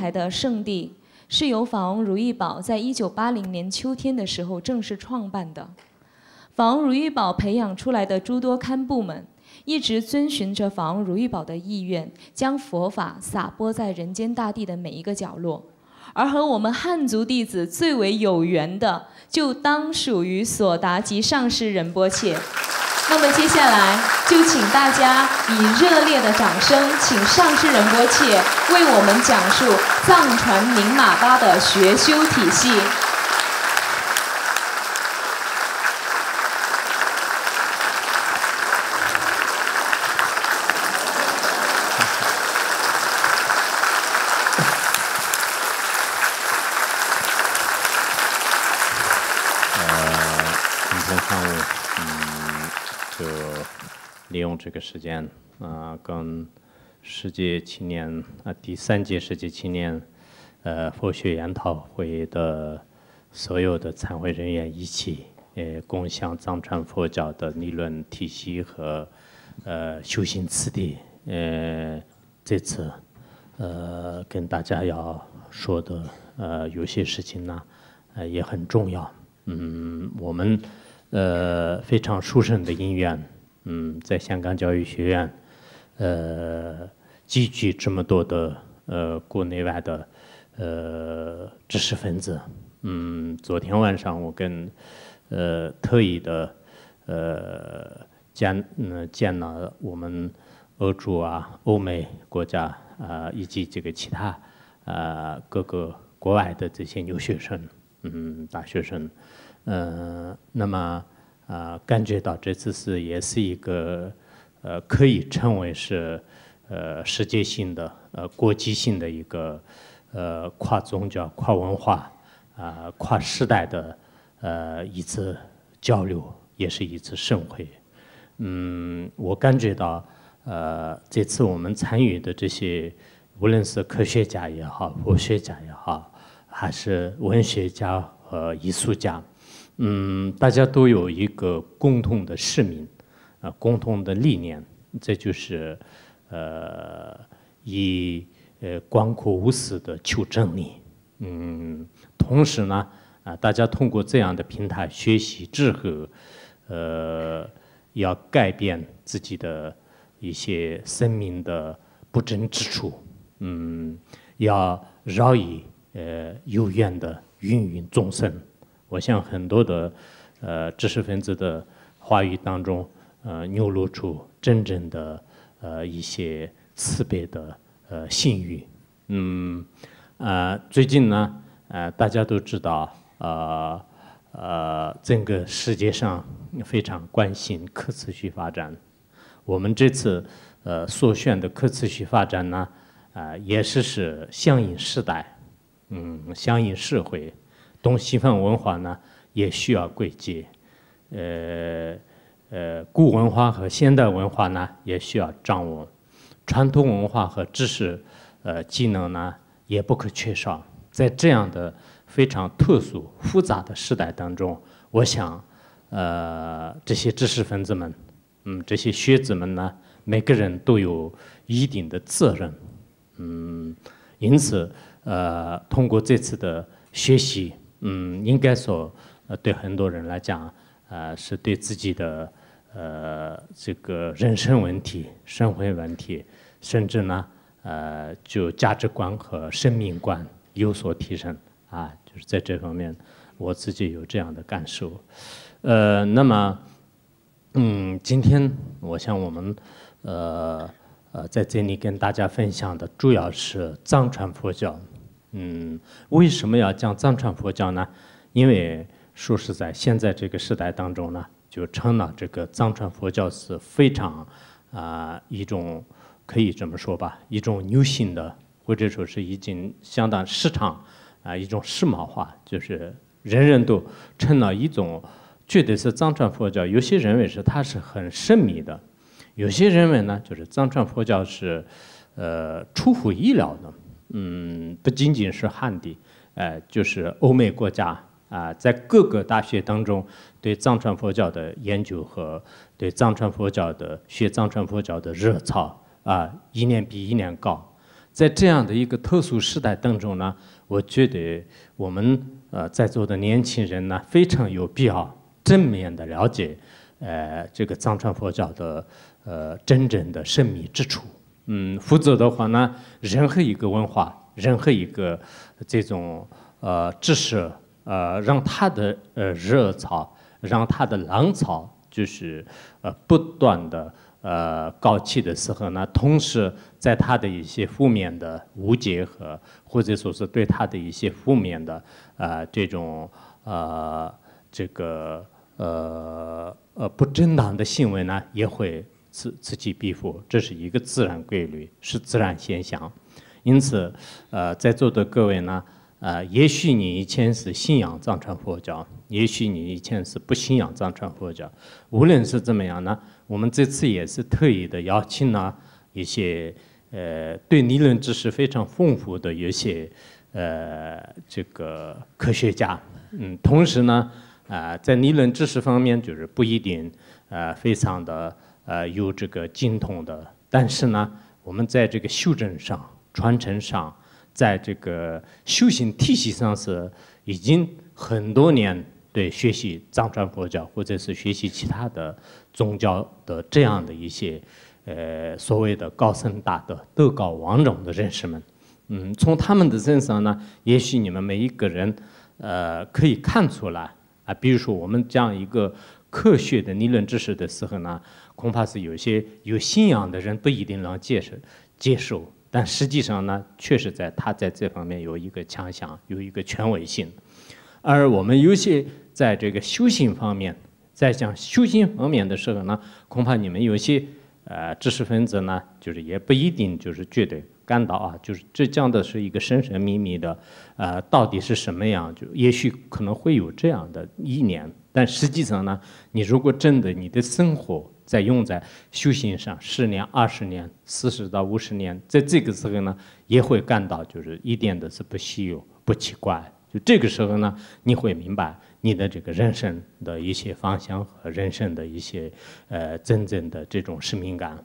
台的圣地是由法王如意宝在一九八零年秋天的时候正式创办的。法王如意宝培养出来的诸多堪布们，一直遵循着法王如意宝的意愿，将佛法撒播在人间大地的每一个角落。而和我们汉族弟子最为有缘的，就当属于索达吉上师仁波切。那么接下来，就请大家以热烈的掌声，请上师仁波切为我们讲述藏传明玛巴的学修体系。这个时间，啊，跟世界青年啊第三届世界青年，呃，佛学研讨会的所有的参会人员一起，呃，共享藏传佛教的理论体系和呃修行次第。呃，这次，呃，跟大家要说的呃有些事情呢，呃也很重要。嗯，我们呃非常殊胜的因缘。嗯，在香港教育学院，呃，集聚这么多的呃国内外的呃知识分子。嗯，昨天晚上我跟呃特意的呃见嗯见了我们欧洲啊、欧美国家啊，以及这个其他啊各个国外的这些留学生，嗯，大学生，嗯，那么。啊，感觉到这次是也是一个，呃，可以称为是，呃，世界性的、呃，国际性的一个，呃，跨宗教、跨文化、啊，跨时代的，呃，一次交流，也是一次盛会。嗯，我感觉到，呃，这次我们参与的这些，无论是科学家也好，佛学家也好，还是文学家和艺术家。嗯，大家都有一个共同的使命，啊，共同的理念，这就是，呃，以呃广阔无私的求真理。嗯，同时呢，啊，大家通过这样的平台学习，之后，呃，要改变自己的一些生命的不正之处。嗯，要饶以呃有缘的芸芸众生。我向很多的呃知识分子的话语当中，呃流露出真正的呃一些慈悲的呃信誉。嗯啊，最近呢，呃，大家都知道，啊呃整个世界上非常关心可持续发展。我们这次呃所选的可持续发展呢，啊也是是相应时代，嗯相应社会。东西方文化呢也需要归结，呃呃，古文化和现代文化呢也需要掌握，传统文化和知识，呃，技能呢也不可缺少。在这样的非常特殊复杂的时代当中，我想，呃，这些知识分子们，嗯，这些学子们呢，每个人都有一定的责任，嗯，因此，呃，通过这次的学习。嗯，应该说，呃，对很多人来讲，呃，是对自己的呃这个人生问题、生活问题，甚至呢，呃，就价值观和生命观有所提升啊，就是在这方面，我自己有这样的感受。呃，那么，嗯，今天我想我们，呃呃，在这里跟大家分享的主要是藏传佛教。嗯，为什么要讲藏传佛教呢？因为说实在，现在这个时代当中呢，就成了这个藏传佛教是非常啊一种，可以这么说吧，一种流行的，或者说，是已经相当市场啊一种时髦化，就是人人都成了一种绝对是藏传佛教。有些认为是它是很神秘的，有些认为呢，就是藏传佛教是呃出乎意料的。嗯，不仅仅是汉地，呃，就是欧美国家啊，在各个大学当中，对藏传佛教的研究和对藏传佛教的学藏传佛教的热潮啊，一年比一年高。在这样的一个特殊时代当中呢，我觉得我们呃在座的年轻人呢，非常有必要正面的了解，呃，这个藏传佛教的呃真正的神秘之处。嗯，否则的话呢，任何一个文化，任何一个这种呃知识，呃，让他的呃热潮，让他的浪潮，就是呃不断的呃高起的时候呢，同时在他的一些负面的误解和或者说是对他的一些负面的啊这种啊这个呃呃不正当的行为呢，也会。此此起彼伏，这是一个自然规律，是自然现象。因此，呃，在座的各位呢，呃，也许你以前是信仰藏传佛教，也许你以前是不信仰藏传佛教。无论是怎么样呢，我们这次也是特意的邀请了，一些呃，对理论知识非常丰富的有些呃，这个科学家，嗯，同时呢，啊，在理论知识方面就是不一定啊，非常的。呃，有这个精通的，但是呢，我们在这个修正上、传承上，在这个修行体系上是已经很多年对学习藏传佛教或者是学习其他的宗教的这样的一些，呃，所谓的高僧大德、德高望重的认识们，嗯，从他们的身上呢，也许你们每一个人，呃，可以看出来啊，比如说我们这样一个科学的理论知识的时候呢。恐怕是有些有信仰的人不一定能接受接受，但实际上呢，确实在他在这方面有一个强项，有一个权威性。而我们有些在这个修行方面，在讲修行方面的时候呢，恐怕你们有些呃知识分子呢，就是也不一定就是绝对感到啊，就是这讲的是一个神神秘秘的，呃，到底是什么样？就也许可能会有这样的意念，但实际上呢，你如果真的你的生活。再用在修行上，十年、二十年、四十到五十年，在这个时候呢，也会感到就是一点都不稀有、不奇怪。就这个时候呢，你会明白你的这个人生的一些方向和人生的一些呃真正的这种使命感。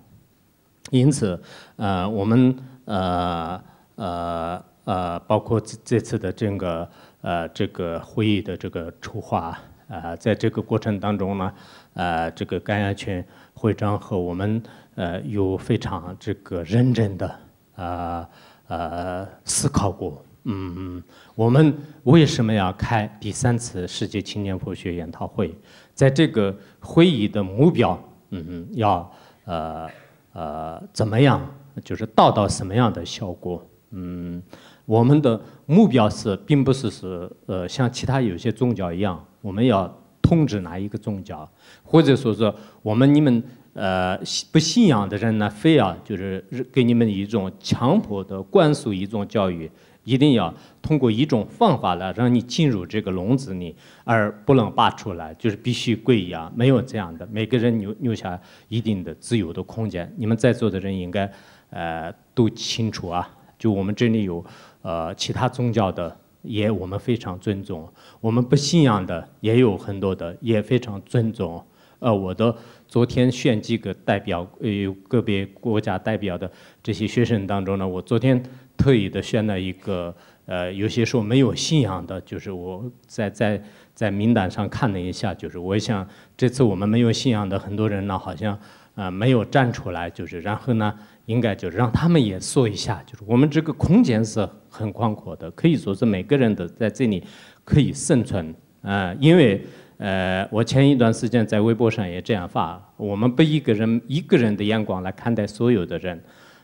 因此，呃，我们呃呃呃，包括这次的这个呃这个会议的这个筹划啊，在这个过程当中呢。呃，这个甘亚群会长和我们呃有非常这个认真的啊呃思考过。嗯，我们为什么要开第三次世界青年佛学研讨会？在这个会议的目标，嗯，要呃呃怎么样，就是达到什么样的效果？嗯，我们的目标是，并不是是呃像其他有些宗教一样，我们要。通知哪一个宗教，或者说是我们你们呃信不信仰的人呢？非要就是给你们一种强迫的灌输一种教育，一定要通过一种方法来让你进入这个笼子里，而不能拔出来，就是必须跪依没有这样的，每个人留留下一定的自由的空间。你们在座的人应该呃都清楚啊，就我们这里有呃其他宗教的。也我们非常尊重，我们不信仰的也有很多的，也非常尊重。呃，我的昨天选几个代表，呃，个别国家代表的这些学生当中呢，我昨天特意的选了一个，呃，有些说没有信仰的，就是我在在在名单上看了一下，就是我想这次我们没有信仰的很多人呢，好像啊没有站出来，就是然后呢。应该就是让他们也说一下，就是我们这个空间是很宽阔的，可以说是每个人都在这里可以生存。嗯，因为呃，我前一段时间在微博上也这样发，我们不一个人一个人的眼光来看待所有的人。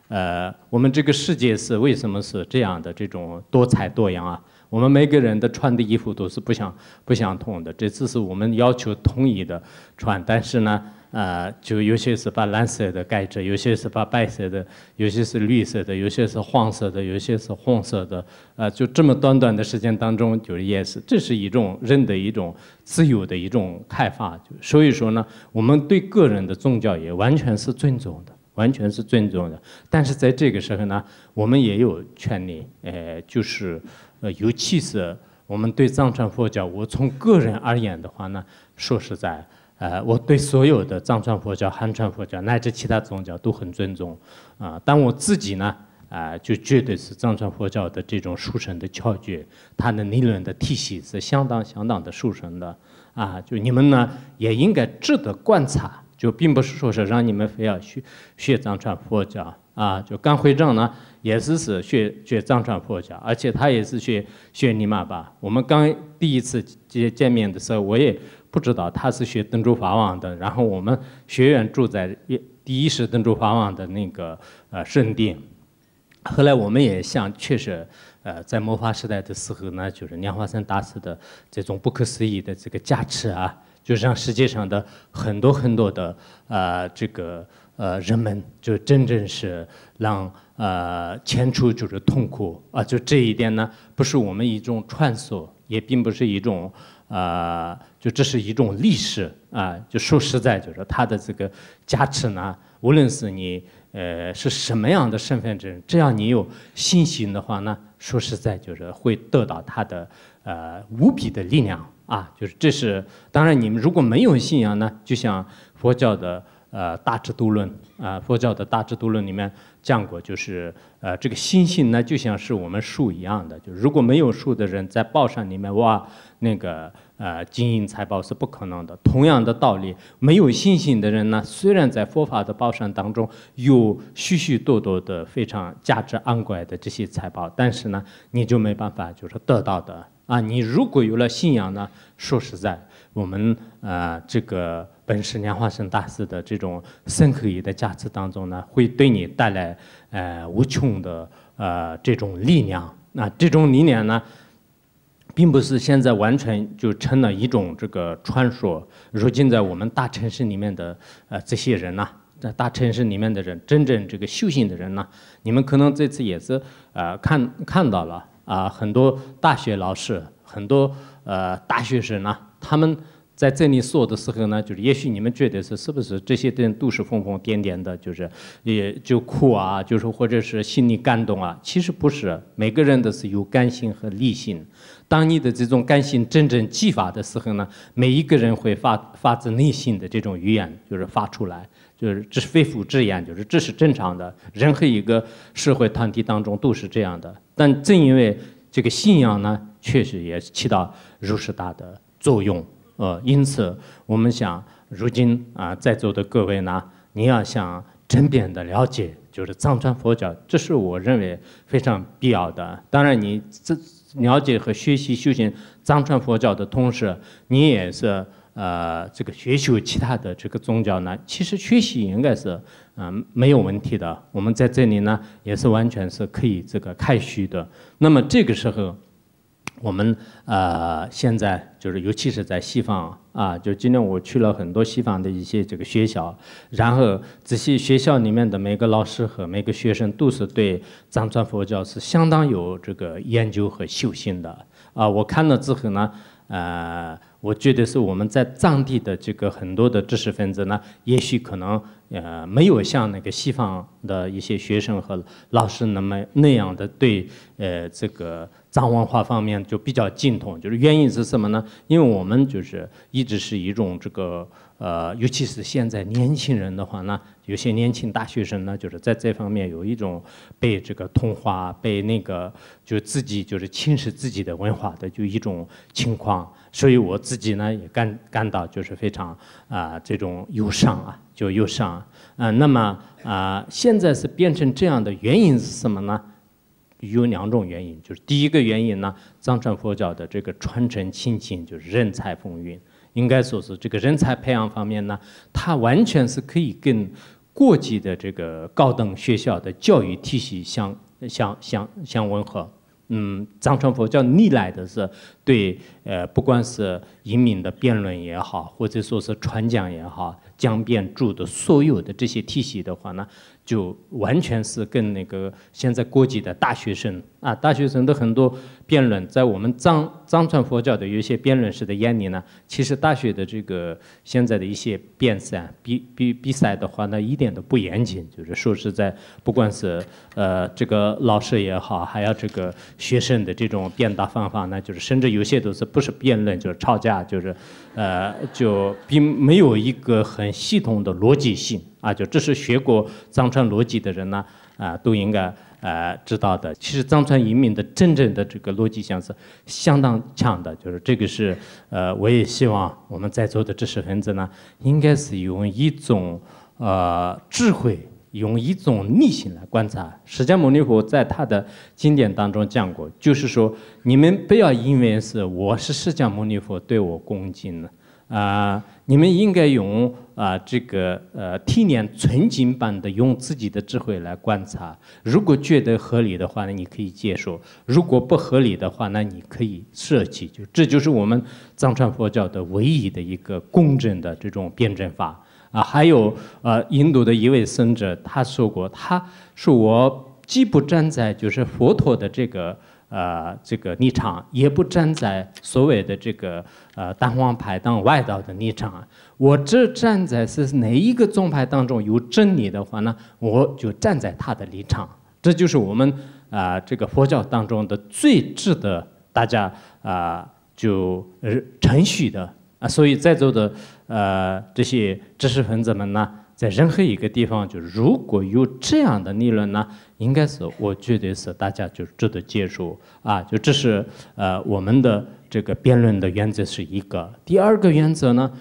呃，我们这个世界是为什么是这样的这种多彩多样啊？我们每个人的穿的衣服都是不相不相同的，这只是我们要求统一的穿，但是呢，呃，就有些是把蓝色的盖着，有些是把白色的，有些是绿色的，有些是黄色的，有些是红色的，啊，就这么短短的时间当中，就是也是这是一种人的一种自由的一种看法，所以说呢，我们对个人的宗教也完全是尊重的，完全是尊重的，但是在这个时候呢，我们也有权利，呃，就是。呃，尤其是我们对藏传佛教，我从个人而言的话呢，说实在，呃，我对所有的藏传佛教、汉传佛教，乃至其他宗教都很尊重，啊，但我自己呢，啊，就绝对是藏传佛教的这种书胜的教诀，它的理论的体系是相当相当的书胜的，啊，就你们呢也应该值得观察，就并不是说是让你们非要去学藏传佛教，啊，就甘辉正呢。也是是学学藏传佛教，而且他也是学学尼玛吧。我们刚第一次见见面的时候，我也不知道他是学登珠法王的。然后我们学员住在第一世登珠法王的那个呃圣殿。后来我们也想，确实，呃，在末法时代的时候呢，就是莲花生大师的这种不可思议的这个加持啊，就让世界上的很多很多的呃这个。呃，人们就真正是让呃迁出就是痛苦啊，就这一点呢，不是我们一种传说，也并不是一种呃，就这是一种历史啊。就说实在，就是它的这个加持呢，无论是你呃是什么样的身份证，只要你有信心的话呢，说实在就是会得到它的呃无比的力量啊。就是这是当然，你们如果没有信仰呢，就像佛教的。呃，大智度论啊，佛教的大智度论里面讲过，就是呃，这个心性呢，就像是我们树一样的，就如果没有树的人，在宝山里面挖那个呃金银财宝是不可能的。同样的道理，没有信心的人呢，虽然在佛法的宝山当中有许许多多的非常价值昂贵的这些财宝，但是呢，你就没办法就是得到的啊。你如果有了信仰呢，说实在。我们啊，这个本师莲花生大师的这种深刻意的价值当中呢，会对你带来呃无穷的呃这种力量。那这种力量呢，并不是现在完全就成了一种这个传说。如今在我们大城市里面的呃这些人呐，在大城市里面的人，真正这个修行的人呢，你们可能这次也是呃看看到了啊，很多大学老师，很多呃大学生呢，他们在这里说的时候呢，就是也许你们觉得是是不是这些人都是疯疯癫癫的，就是也就哭啊，就是或者是心里感动啊。其实不是，每个人都是有感性和理性。当你的这种感性真正激发的时候呢，每一个人会发发自内心的这种语言，就是发出来，就是这是肺腑之言，就是这是正常的。任何一个社会团体当中都是这样的。但正因为这个信仰呢，确实也起到如是大的。作用，呃，因此我们想，如今啊，在座的各位呢，你要想真辨的了解，就是藏传佛教，这是我认为非常必要的。当然，你这了解和学习、修行藏传佛教的同时，你也是呃，这个学习其他的这个宗教呢，其实学习应该是嗯没有问题的。我们在这里呢，也是完全是可以这个开虚的。那么这个时候。我们呃现在就是，尤其是在西方啊，就今天我去了很多西方的一些这个学校，然后这些学校里面的每个老师和每个学生都是对藏传佛教是相当有这个研究和修行的啊。我看了之后呢，呃，我觉得是我们在藏地的这个很多的知识分子呢，也许可能呃没有像那个西方的一些学生和老师那么那样的对呃这个。藏文化方面就比较精通，就是原因是什么呢？因为我们就是一直是一种这个呃，尤其是现在年轻人的话呢，有些年轻大学生呢，就是在这方面有一种被这个同化、被那个就自己就是侵蚀自己的文化的就一种情况，所以我自己呢也感感到就是非常啊这种忧伤啊，就忧伤。嗯，那么啊，现在是变成这样的原因是什么呢？有两种原因，就是第一个原因呢，藏传佛教的这个传承亲情就是人才风云，应该说是这个人才培养方面呢，它完全是可以跟国际的这个高等学校的教育体系相相相相吻合。嗯，藏传佛教历来的是对。呃，不管是移民的辩论也好，或者说是传讲也好，讲辩助的所有的这些体系的话呢，就完全是跟那个现在国际的大学生啊，大学生的很多辩论，在我们藏藏传佛教的有一些辩论师的眼里呢，其实大学的这个现在的一些辩赛比比比赛的话呢，一点都不严谨，就是说是在不管是呃这个老师也好，还有这个学生的这种辩答方法呢，就是甚至有些都是。不是辩论就是吵架，就是，呃，就并没有一个很系统的逻辑性啊，就这是学过藏传逻辑的人呢，啊，都应该呃知道的。其实藏传移民的真正的这个逻辑性是相当强的，就是这个是，呃，我也希望我们在座的知识分子呢，应该是用一种呃智慧。用一种逆行来观察，释迦牟尼佛在他的经典当中讲过，就是说，你们不要因为是我是释迦牟尼佛对我恭敬了啊，你们应该用啊这个呃体验纯净般的用自己的智慧来观察，如果觉得合理的话呢，你可以接受；如果不合理的话，那你可以舍弃。就这就是我们藏传佛教的唯一的一个公正的这种辩证法。啊，还有呃，印度的一位僧者，他说过，他说我既不站在就是佛陀的这个呃这个立场，也不站在所谓的这个呃大方派当外道的立场，我只站在是哪一个宗派当中有真理的话呢，我就站在他的立场。这就是我们啊这个佛教当中的最值得大家啊就呃承许的啊，所以在座的。呃，这些知识分子们呢，在任何一个地方，就如果有这样的理论呢，应该是我觉得是大家就值得接受啊。就这是呃，我们的这个辩论的原则是一个。第二个原则呢，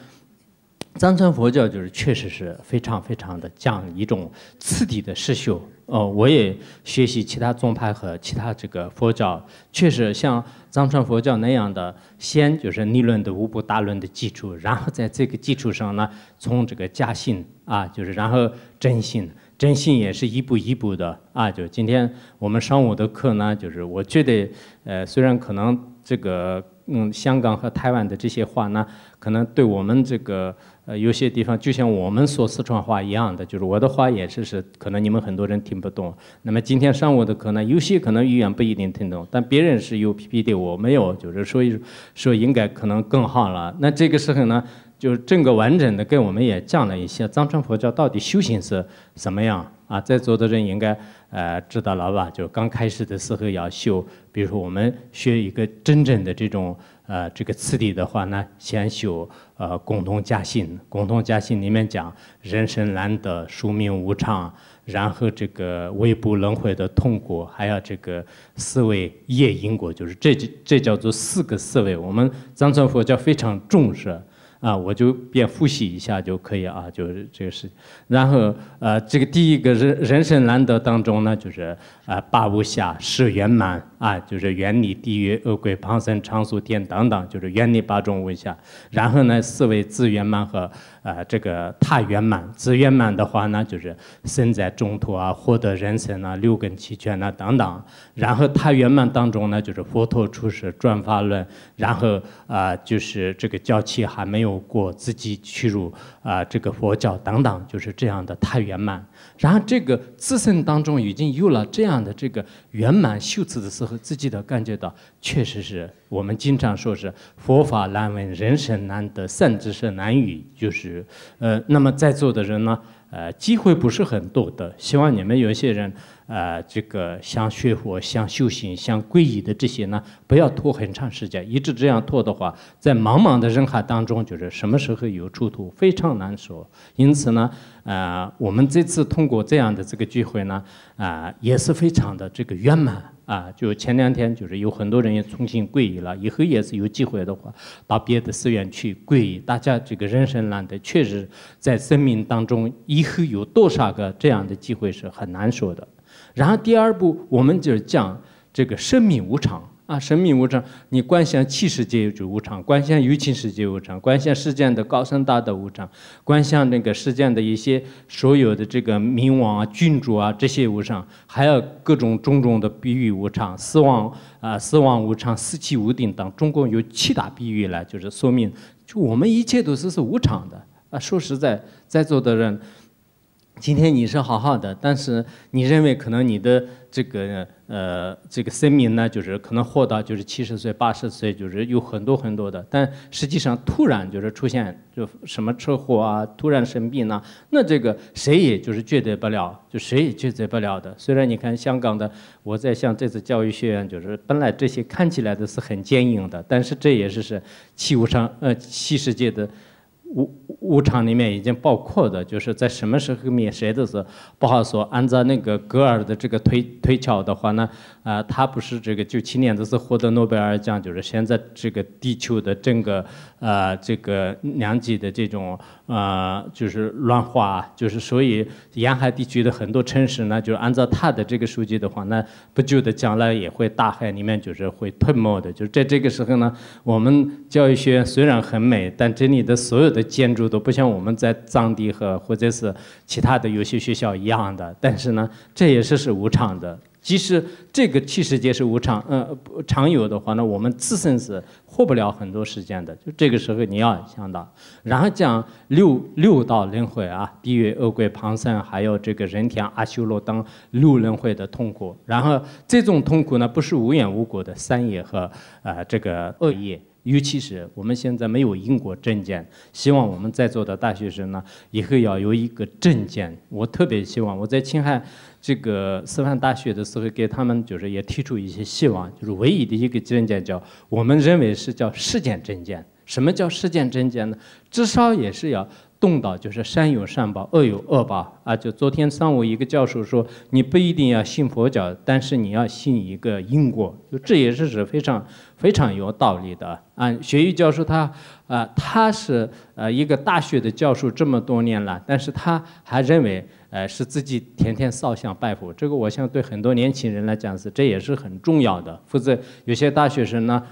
藏传佛教就是确实是非常非常的讲一种次第的实修。哦，我也学习其他宗派和其他这个佛教，确实像。藏传佛教那样的先就是理论的五部大论的基础，然后在这个基础上呢，从这个假性啊，就是然后真性，真性也是一步一步的啊。就今天我们上午的课呢，就是我觉得，呃，虽然可能这个。嗯，香港和台湾的这些话呢，可能对我们这个呃有些地方，就像我们说四川话一样的，就是我的话也是是，可能你们很多人听不懂。那么今天上午的课呢，有些可能语言不一定听懂，但别人是有 P P T，我没有，就是所以说应该可能更好了。那这个时候呢，就是整个完整的跟我们也讲了一些藏传佛教到底修行是什么样啊，在座的人应该。呃，知道了吧？就刚开始的时候要修，比如说我们学一个真正的这种呃这个次第的话呢，先修呃共同家信，共同家信里面讲人生难得，宿命无常，然后这个微不轮回的痛苦，还有这个思维业因果，就是这这叫做四个思维，我们藏传佛教非常重视。啊，我就便复习一下就可以啊，就是这个事。然后，呃，这个第一个人人生难得当中呢，就是呃八无暇十圆满。啊，就是远离地狱饿鬼、旁生、常熟天等等，就是远离八种无下。然后呢，四位自圆满和啊这个他圆满。自圆满的话呢，就是生在中土啊，获得人生啊，六根齐全啊等等。然后他圆满当中呢，就是佛陀出世、转法论，然后啊就是这个教期还没有过，自己去入啊这个佛教等等，就是这样的他圆满。然后这个自身当中已经有了这样的这个圆满修持的时候。自己的感觉到，确实是我们经常说，是佛法难闻，人生难得，善知识难遇，就是呃，那么在座的人呢，呃，机会不是很多的。希望你们有些人，啊，这个想学佛、想修行、想皈依的这些呢，不要拖很长时间。一直这样拖的话，在茫茫的人海当中，就是什么时候有出头，非常难说。因此呢。啊，我们这次通过这样的这个聚会呢，啊，也是非常的这个圆满啊。就前两天，就是有很多人也重新皈依了，以后也是有机会的话，到别的寺院去皈依。大家这个人生难得，确实在生命当中，以后有多少个这样的机会是很难说的。然后第二步，我们就是讲这个生命无常。啊，生命无常，你观想气世界就无常，观想有情世界无常，观想世间的高僧大德无常，观想那个世间的一些所有的这个冥王啊、君主啊这些无常，还有各种种种的比喻无常，死亡啊、死亡无常、四气无定等，中共有七大比喻来，就是说明，就我们一切都是是无常的。啊，说实在，在座的人。今天你是好好的，但是你认为可能你的这个呃这个生命呢，就是可能活到就是七十岁、八十岁，就是有很多很多的，但实际上突然就是出现就什么车祸啊，突然生病呢，那这个谁也就是决定不了，就谁也决定不了的。虽然你看香港的，我在向这次教育学院就是本来这些看起来都是很坚硬的，但是这也是是器物上呃器世界的。物物场里面已经包括的，就是在什么时候灭谁的时候不好说。按照那个格尔的这个推推敲的话呢？啊，他不是这个，九七年的候获得诺贝尔奖，就是现在这个地球的整个啊，这个两极的这种啊，就是乱化，就是所以沿海地区的很多城市呢，就是按照他的这个数据的话，那不久的将来也会大海里面就是会吞没的。就是在这个时候呢，我们教育学院虽然很美，但这里的所有的建筑都不像我们在藏地和或者是其他的有些学校一样的，但是呢，这也是是无偿的。即使这个七十界是无常，嗯，常有的话，那我们自身是活不了很多时间的。就这个时候你要想到，然后讲六六道轮回啊，地狱、饿鬼、旁生，还有这个人天、阿修罗等六轮回的痛苦。然后这种痛苦呢，不是无缘无故的，善业和呃这个恶业，尤其是我们现在没有因果证件，希望我们在座的大学生呢，以后要有一个证件。我特别希望我在青海。这个师范大学的时候，给他们就是也提出一些希望，就是唯一的一个证件叫，我们认为是叫事件证件。什么叫事件证件呢？至少也是要动到就是善有善报，恶有恶报啊！就昨天上午一个教授说，你不一定要信佛教，但是你要信一个因果，就这也是是非常非常有道理的啊。学玉教授他啊，他是呃一个大学的教授这么多年了，但是他还认为。哎，是自己天天烧香拜佛，这个我想对很多年轻人来讲是，这也是很重要的。否则有些大学生呢。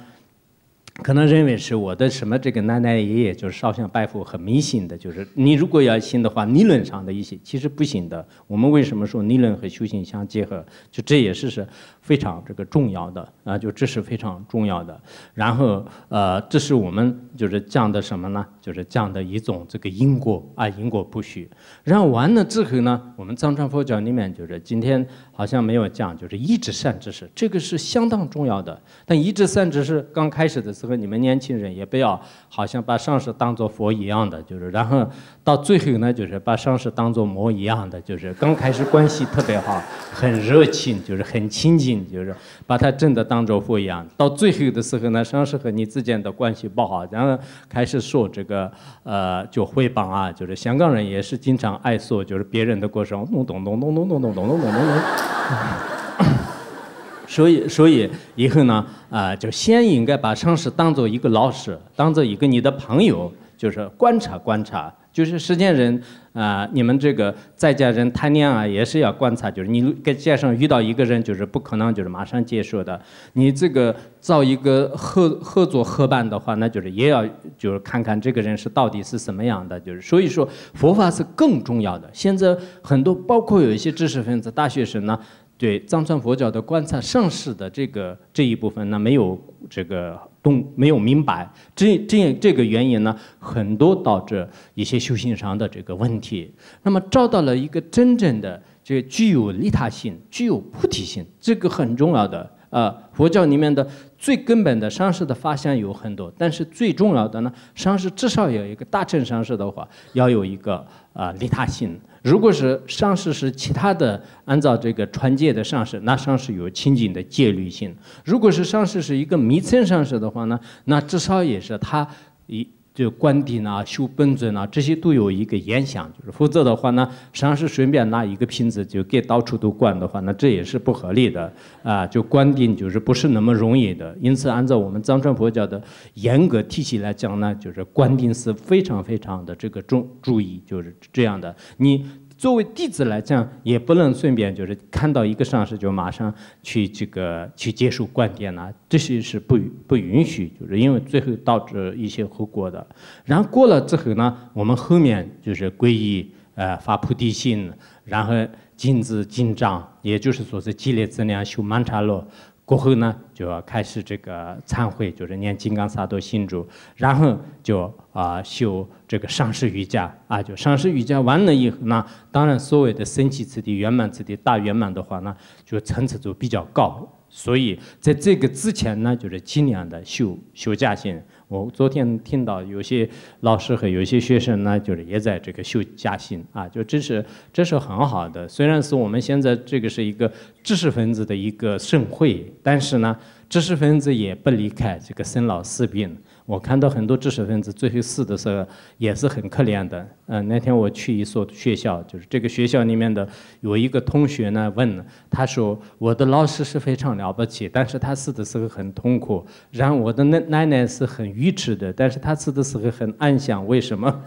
可能认为是我的什么这个奶奶爷爷就是烧香拜佛很迷信的，就是你如果要信的话，理论上的一些其实不行的。我们为什么说理论和修行相结合？就这也是是非常这个重要的啊，就这是非常重要的。然后呃，这是我们就是讲的什么呢？就是讲的一种这个因果啊，因果不虚。然后完了之后呢，我们藏传佛教里面就是今天。好像没有讲，就是一知善知识，这个是相当重要的。但一知善知识刚开始的时候，你们年轻人也不要好像把上师当做佛一样的，就是然后到最后呢，就是把上师当做魔一样的，就是刚开始关系特别好，很热情，就是很亲近，就是把他真的当做佛一样。到最后的时候呢，上师和你之间的关系不好，然后开始说这个呃就诽谤啊，就是香港人也是经常爱说，就是别人的过程，咚咚咚咚咚咚咚咚咚咚咚咚。所以，所以以后呢，啊，就先应该把上市当做一个老师，当做一个你的朋友。就是观察观察，就是世间人啊，你们这个在家人谈恋爱也是要观察，就是你跟街上遇到一个人，就是不可能就是马上接受的。你这个找一个合合作合伴的话，那就是也要就是看看这个人是到底是什么样的，就是所以说佛法是更重要的。现在很多包括有一些知识分子大学生呢。对藏传佛教的观察，上师的这个这一部分，那没有这个懂，没有明白这这这个原因呢，很多导致一些修行上的这个问题。那么找到了一个真正的，就具有利他性、具有菩提心，这个很重要的啊。佛教里面的最根本的上师的发现有很多，但是最重要的呢，上师至少有一个大乘上师的话，要有一个啊利他性。如果是上市是其他的，按照这个传戒的上市，那上市有清净的戒律性；如果是上市是一个迷称上市的话呢，那至少也是他一。就观顶啊，修本尊啊，这些都有一个影响，就是否则的话呢，实际上是随便拿一个瓶子就给到处都灌的话，那这也是不合理的啊。就灌顶就是不是那么容易的，因此按照我们藏传佛教的严格体系来讲呢，就是灌顶是非常非常的这个重注意，就是这样的你。作为弟子来讲，也不能顺便就是看到一个上师就马上去这个去接受观点呐，这些是不不允许，就是因为最后导致一些后果的。然后过了之后呢，我们后面就是皈依，呃，发菩提心，然后精进精进，也就是说是积累资粮修曼茶罗。过后呢，就要开始这个忏悔，就是念金刚萨埵心咒，然后就啊修这个上师瑜伽啊，就上师瑜伽完了以后呢，当然所谓的升起次第、圆满次第、大圆满的话呢，就层次就比较高，所以在这个之前呢，就是尽量的修修假性。我昨天听到有些老师和有些学生呢，就是也在这个修家信啊，就这是这是很好的。虽然是我们现在这个是一个知识分子的一个盛会，但是呢，知识分子也不离开这个生老死病。我看到很多知识分子最后死的时候也是很可怜的。嗯，那天我去一所学校，就是这个学校里面的有一个同学呢问，他说：“我的老师是非常了不起，但是他死的时候很痛苦。然后我的奶奶是很愚痴的，但是他死的时候很安详，为什么？”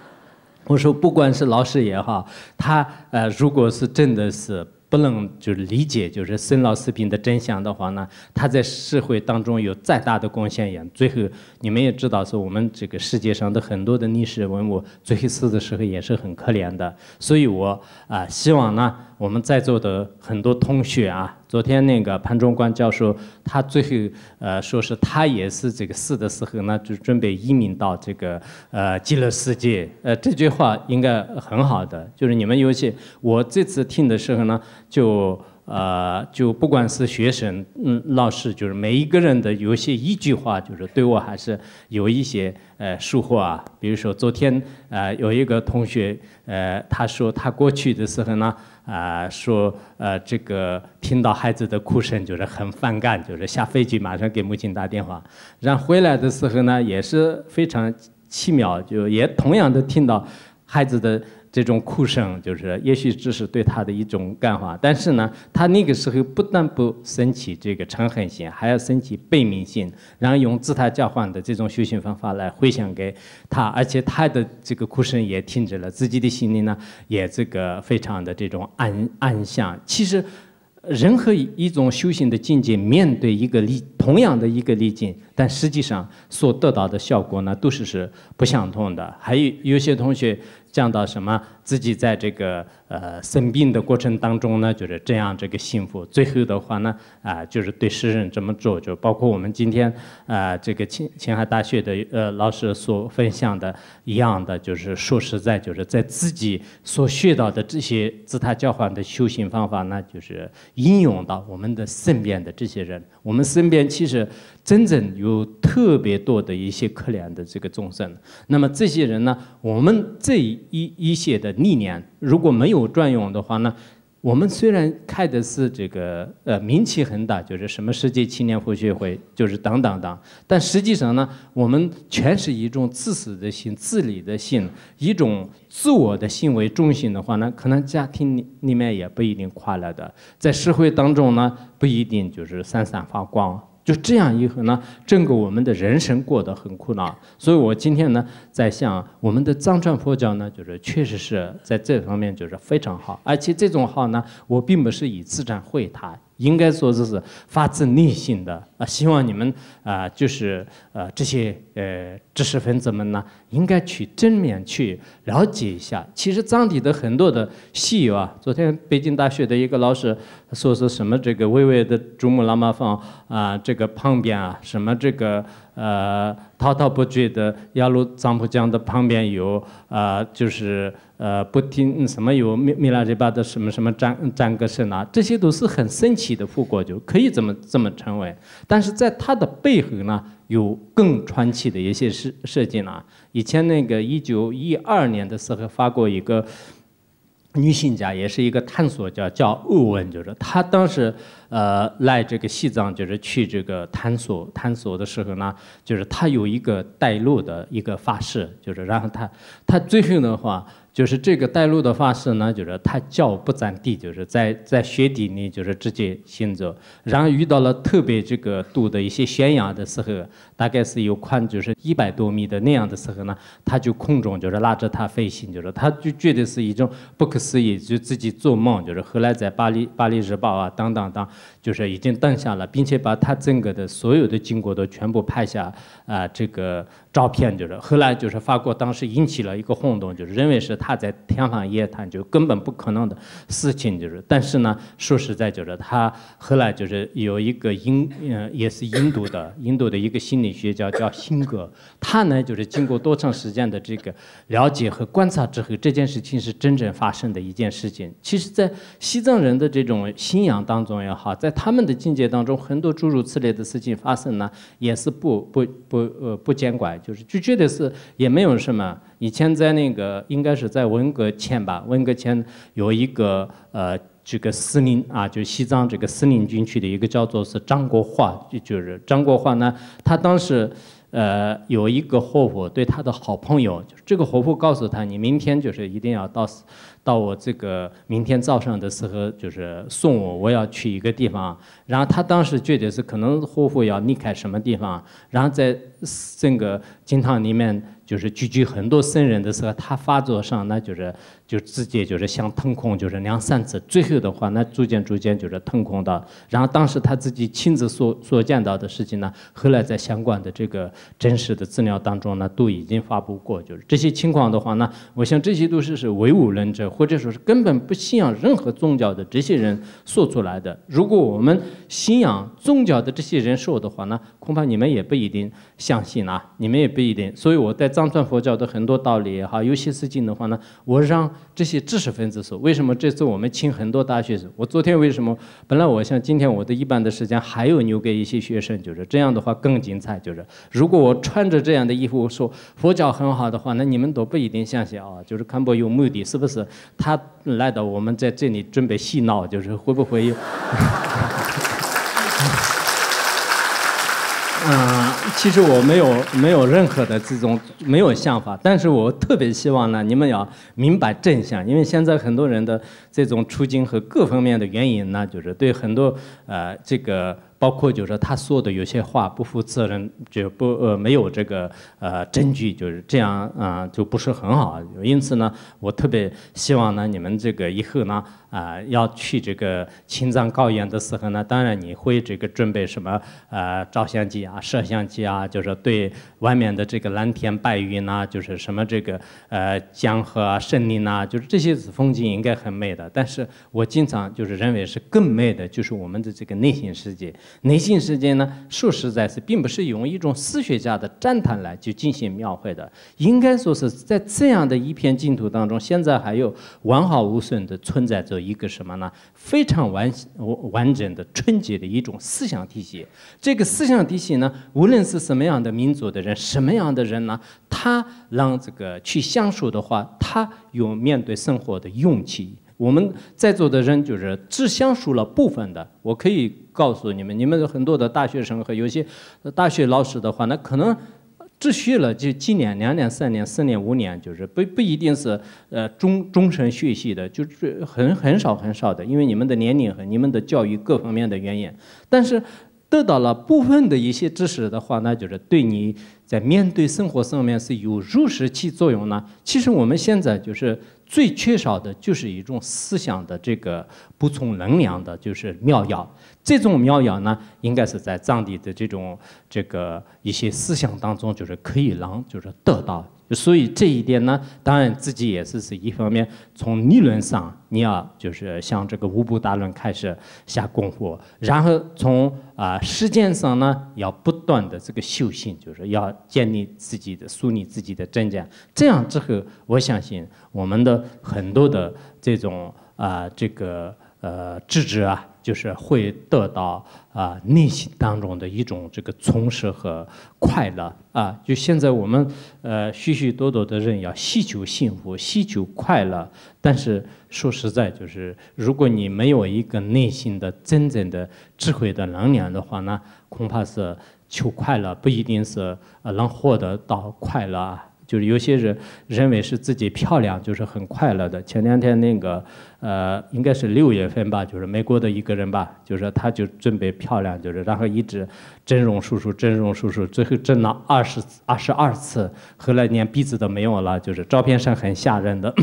我说：“不管是老师也好，他呃，如果是真的是不能就是理解，就是生老死病的真相的话呢，他在社会当中有再大的贡献也，最后你们也知道，说我们这个世界上的很多的历史文物，最后死的时候也是很可怜的，所以我啊希望呢。我们在座的很多同学啊，昨天那个潘忠光教授，他最后呃说是他也是这个死的时候呢，就准备移民到这个呃极乐世界。呃，这句话应该很好的，就是你们有些我这次听的时候呢，就呃就不管是学生嗯老师，就是每一个人的有些一句话，就是对我还是有一些呃收获啊。比如说昨天呃有一个同学呃他说他过去的时候呢。啊，说呃，这个听到孩子的哭声就是很反感，就是下飞机马上给母亲打电话，然后回来的时候呢也是非常奇妙，就也同样的听到孩子的。这种哭声就是，也许只是对他的一种感化，但是呢，他那个时候不但不升起这个嗔恨心，还要升起悲悯心，然后用自他交换的这种修行方法来回向给他，而且他的这个哭声也停止了，自己的心灵呢也这个非常的这种安安详。其实，任何一种修行的境界面对一个历同样的一个历境，但实际上所得到的效果呢，都是是不相同的。还有有些同学。降到什么？自己在这个呃生病的过程当中呢，就是这样这个幸福。最后的话呢，啊，就是对世人这么做，就包括我们今天啊这个青青海大学的呃老师所分享的一样的，就是说实在，就是在自己所学到的这些自他交换的修行方法，呢，就是应用到我们的身边的这些人。我们身边其实真正有特别多的一些可怜的这个众生。那么这些人呢，我们这一一些的。历年如果没有转用的话呢，我们虽然开的是这个呃名气很大，就是什么世界青年会学会，就是等等等，但实际上呢，我们全是一种自私的心、自利的心，一种自我的心为中心的话呢，可能家庭里面也不一定快乐的，在社会当中呢，不一定就是闪闪发光。就这样以后呢，整个我们的人生过得很苦恼。所以我今天呢，在向我们的藏传佛教呢，就是确实是在这方面就是非常好，而且这种好呢，我并不是以自赞会谈，应该说这是发自内心的啊，希望你们啊，就是呃这些。呃，知识分子们呢，应该去正面去了解一下。其实藏地的很多的戏啊，昨天北京大学的一个老师说是什么这个巍巍的珠穆朗玛峰啊，这个旁边啊，什么这个呃滔滔不绝的雅鲁藏布江的旁边有啊，就是呃不听什么有米米拉日巴的什么什么赞赞歌声啊，这些都是很神奇的副国酒，可以这么这么称为。但是在它的背后呢？有更传奇的一些设设计呢。以前那个一九一二年的时候发过一个女性家，也是一个探索家，叫欧文，就是她当时呃来这个西藏，就是去这个探索探索的时候呢，就是她有一个带路的一个法师，就是然后她她最后的话。就是这个带路的法师呢，就是他脚不沾地，就是在在雪地里就是直接行走。然后遇到了特别这个度的一些悬崖的时候，大概是有宽就是一百多米的那样的时候呢，他就空中就是拉着他飞行，就是他就觉得是一种不可思议，就自己做梦。就是后来在巴黎巴黎日报啊，等等等，就是已经登下了，并且把他整个的所有的经过都全部拍下啊，这个。照片就是，后来就是法国当时引起了一个轰动，就是认为是他在天方夜谭，就根本不可能的事情。就是，但是呢，说实在就是，他后来就是有一个英嗯，也是印度的，印度的一个心理学家叫辛格，他呢就是经过多长时间的这个了解和观察之后，这件事情是真正发生的一件事情。其实，在西藏人的这种信仰当中也好，在他们的境界当中，很多诸如此类的事情发生呢，也是不不不呃不监管。就是就觉得是也没有什么。以前在那个应该是在文革前吧，文革前有一个呃这个司令啊，就西藏这个司令军区的一个叫做是张国华，就就是张国华呢，他当时呃有一个伙夫对他的好朋友，就这个伙夫告诉他，你明天就是一定要到。到我这个明天早上的时候，就是送我，我要去一个地方。然后他当时觉得是可能呼呼要离开什么地方？然后在这个金堂里面就是聚集很多僧人的时候，他发作上那就是。就直接就是想腾空，就是两三次，最后的话，那逐渐逐渐就是腾空到。然后当时他自己亲自所所见到的事情呢，后来在相关的这个真实的资料当中呢，都已经发布过。就是这些情况的话呢，我想这些都是是唯物论者，或者说是根本不信仰任何宗教的这些人说出来的。如果我们信仰宗教的这些人说的话呢，恐怕你们也不一定相信啊，你们也不一定。所以我在藏传佛教的很多道理也好，有些事情的话呢，我让。这些知识分子说：“为什么这次我们请很多大学生？我昨天为什么本来我想今天我的一半的时间还有留给一些学生，就是这样的话更精彩。就是如果我穿着这样的衣服说佛教很好的话，那你们都不一定相信啊。就是看不有目的是不是？他来到我们在这里准备洗脑，就是会不会？” 其实我没有没有任何的这种没有想法，但是我特别希望呢，你们要明白真相，因为现在很多人的这种出境和各方面的原因呢，就是对很多呃这个。包括就是他说的有些话不负责任，就不呃没有这个呃证据，就是这样啊就不是很好。因此呢，我特别希望呢你们这个以后呢啊要去这个青藏高原的时候呢，当然你会这个准备什么呃照相机啊摄像机啊，就是对外面的这个蓝天白云呐，就是什么这个呃江河啊森林呐，就是这些子风景应该很美的。但是我经常就是认为是更美的，就是我们的这个内心世界。雷心事件呢，说实在，是并不是用一种史学家的赞叹来就进行描绘的。应该说是在这样的一片净土当中，现在还有完好无损的存在着一个什么呢？非常完完整的春节的一种思想体系。这个思想体系呢，无论是什么样的民族的人，什么样的人呢，他让这个去相处的话，他有面对生活的勇气。我们在座的人就是只签署了部分的，我可以告诉你们，你们很多的大学生和有些大学老师的话，那可能只学了就几年、两年、三年、四年、五年，就是不不一定是呃终终身学习的，就是很很少很少的，因为你们的年龄和你们的教育各方面的原因，但是。得到了部分的一些知识的话，那就是对你在面对生活上面是有如实起作用呢。其实我们现在就是最缺少的就是一种思想的这个补充能量的，就是妙药。这种妙药呢，应该是在藏地的这种这个一些思想当中，就是可以让就是得到。所以这一点呢，当然自己也是是一方面，从理论上你要就是向这个五部大论开始下功夫，然后从啊实践上呢要不断的这个修行，就是要建立自己的、树立自己的真见，这样之后，我相信我们的很多的这种啊这个呃智者啊。就是会得到啊内心当中的一种这个充实和快乐啊！就现在我们呃许许多多的人要希求幸福、希求快乐，但是说实在就是，如果你没有一个内心的真正的智慧的能量的话呢，恐怕是求快乐不一定是呃能获得到快乐。啊。就是有些人认为是自己漂亮，就是很快乐的。前两天那个，呃，应该是六月份吧，就是美国的一个人吧，就是他就准备漂亮，就是然后一直整容手术，整容手术，最后整了二十、二十二次，后来连鼻子都没有了，就是照片上很吓人的。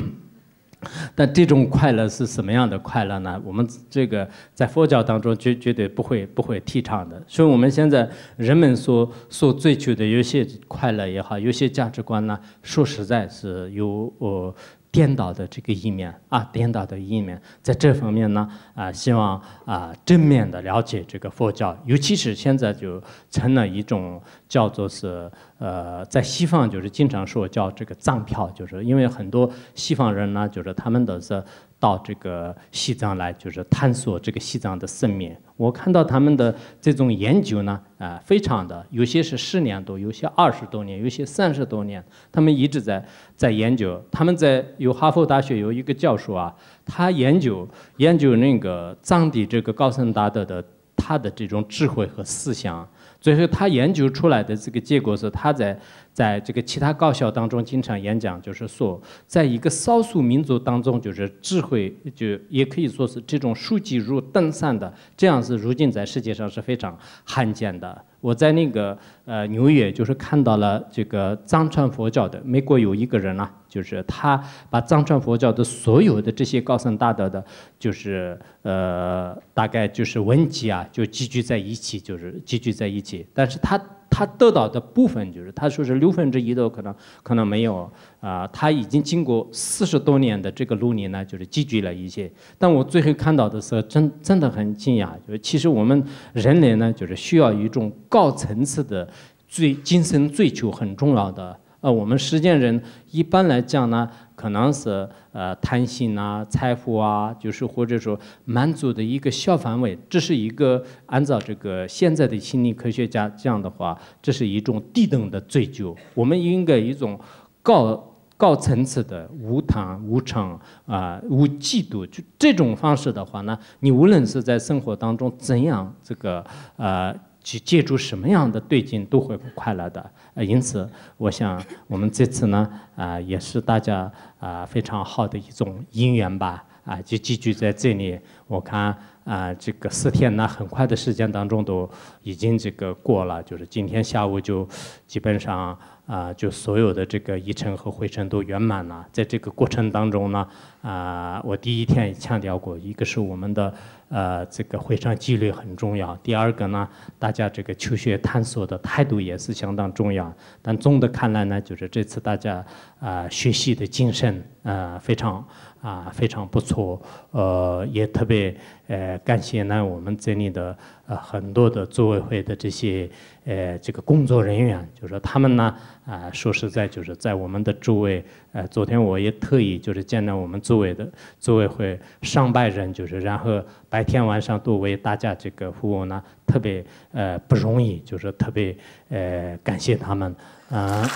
但这种快乐是什么样的快乐呢？我们这个在佛教当中绝绝对不会不会提倡的。所以我们现在人们所所追求的有些快乐也好，有些价值观呢，说实在是有呃。颠倒的这个一面啊，颠倒的一面，在这方面呢，啊，希望啊正面的了解这个佛教，尤其是现在就成了一种叫做是呃，在西方就是经常说叫这个藏票，就是因为很多西方人呢，就是他们都是到这个西藏来，就是探索这个西藏的圣面。我看到他们的这种研究呢，啊，非常的，有些是十年多，有些二十多年，有些三十多年，他们一直在在研究。他们在有哈佛大学有一个教授啊，他研究研究那个藏地这个高僧达德的他的这种智慧和思想。最后，他研究出来的这个结果是，他在在这个其他高校当中经常演讲，就是说，在一个少数民族当中，就是智慧，就也可以说是这种书籍如登山的这样子，如今在世界上是非常罕见的。我在那个呃纽约，就是看到了这个藏传佛教的美国有一个人啊。就是他把藏传佛教的所有的这些高僧大德的，就是呃，大概就是文集啊，就集聚在一起，就是集聚在一起。但是他他得到的部分，就是他说是六分之一的可能可能没有啊。他已经经过四十多年的这个路力呢，就是积聚了一些。但我最后看到的时候，真真的很惊讶。其实我们人类呢，就是需要一种高层次的、最精神追求很重要的。呃，我们实践人一般来讲呢，可能是呃贪心呐、财富啊，就是或者说满足的一个小范围，这是一个按照这个现在的心理科学家讲的话，这是一种低等的追究。我们应该一种高高层次的无贪、无嗔啊、无嫉妒，就这种方式的话呢，你无论是在生活当中怎样这个呃去借助什么样的对境都会快乐的，呃，因此我想我们这次呢，啊，也是大家啊非常好的一种因缘吧。啊，就集聚在这里。我看啊，这个四天呢，很快的时间当中都已经这个过了。就是今天下午就基本上啊，就所有的这个议程和会程都圆满了。在这个过程当中呢，啊，我第一天强调过，一个是我们的呃这个会场纪律很重要，第二个呢，大家这个求学探索的态度也是相当重要。但总的看来呢，就是这次大家啊学习的精神啊非常。啊，非常不错，呃，也特别呃感谢呢，我们这里的呃很多的组委会的这些呃这个工作人员，就说他们呢啊说实在就是在我们的诸位呃，昨天我也特意就是见到我们组委的组委会上百人，就是然后白天晚上都为大家这个服务呢，特别呃不容易，就是特别呃感谢他们，嗯。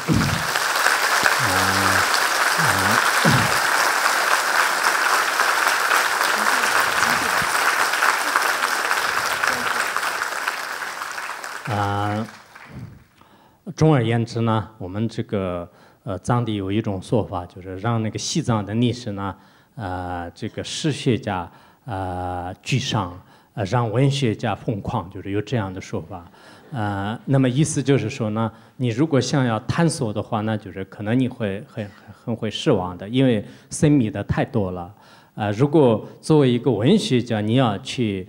总而言之呢，我们这个呃，藏地有一种说法，就是让那个西藏的历史呢，啊，这个史学家啊沮丧，啊，让文学家疯狂，就是有这样的说法。啊，那么意思就是说呢，你如果想要探索的话，那就是可能你会很很会失望的，因为神秘的太多了。啊，如果作为一个文学家，你要去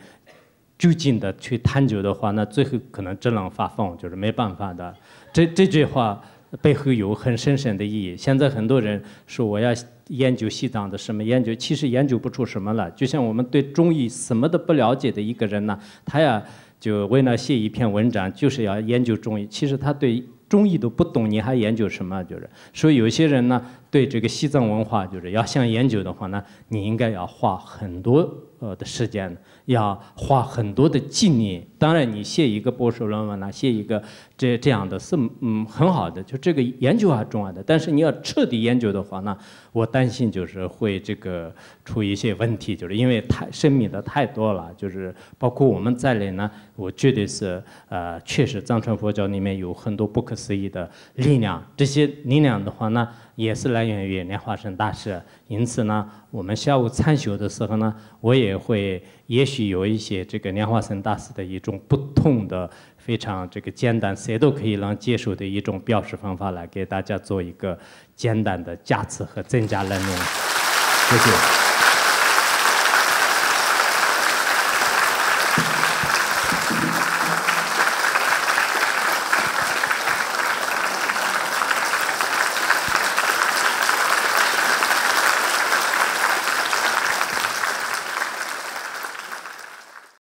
究竟的去探究的话，那最后可能只能发疯，就是没办法的。这这句话背后有很深深的意义。现在很多人说我要研究西藏的什么研究，其实研究不出什么来。就像我们对中医什么都不了解的一个人呢，他呀就为了写一篇文章，就是要研究中医，其实他对中医都不懂，你还研究什么？就是说有些人呢，对这个西藏文化，就是要想研究的话呢，你应该要花很多呃的时间。要花很多的精力，当然你写一个博士论文啦，写一个这这样的，是嗯很好的，就这个研究还重要的。但是你要彻底研究的话呢，我担心就是会这个出一些问题，就是因为太生命的太多了，就是包括我们在内呢，我绝对是呃，确实藏传佛教里面有很多不可思议的力量，这些力量的话呢，也是来源于莲花生大师。因此呢，我们下午参修的时候呢，我也会。也许有一些这个莲花生大师的一种不同的、非常这个简单、谁都可以能接受的一种表示方法，来给大家做一个简单的加持和增加能量。谢谢。